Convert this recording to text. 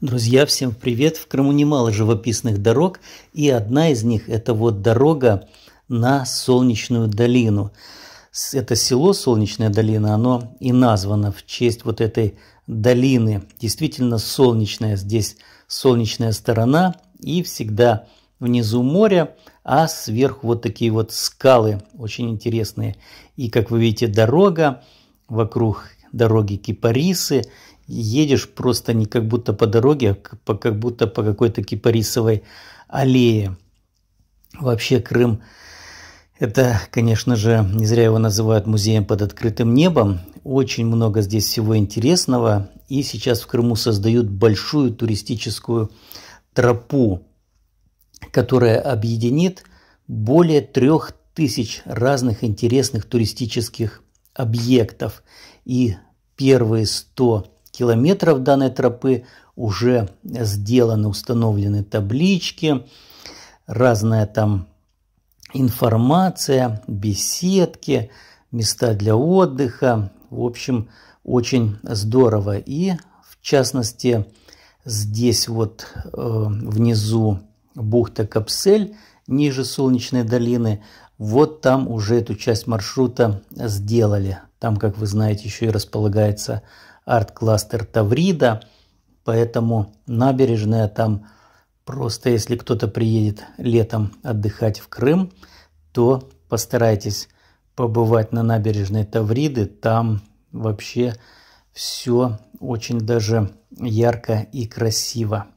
Друзья, всем привет! В Крыму немало живописных дорог, и одна из них – это вот дорога на Солнечную долину. Это село Солнечная долина, оно и названо в честь вот этой долины. Действительно солнечная, здесь солнечная сторона, и всегда внизу море, а сверху вот такие вот скалы, очень интересные. И, как вы видите, дорога, вокруг дороги кипарисы, едешь просто не как будто по дороге, а как будто по какой-то кипарисовой аллее. Вообще Крым – это, конечно же, не зря его называют музеем под открытым небом. Очень много здесь всего интересного. И сейчас в Крыму создают большую туристическую тропу, которая объединит более трех тысяч разных интересных туристических объектов. И первые 100 километров данной тропы уже сделаны, установлены таблички, разная там информация, беседки, места для отдыха. В общем, очень здорово. И в частности, здесь вот э, внизу бухта Капсель, ниже Солнечной долины, вот там уже эту часть маршрута сделали. Там, как вы знаете, еще и располагается арт-кластер Таврида, поэтому набережная там просто, если кто-то приедет летом отдыхать в Крым, то постарайтесь побывать на набережной Тавриды, там вообще все очень даже ярко и красиво.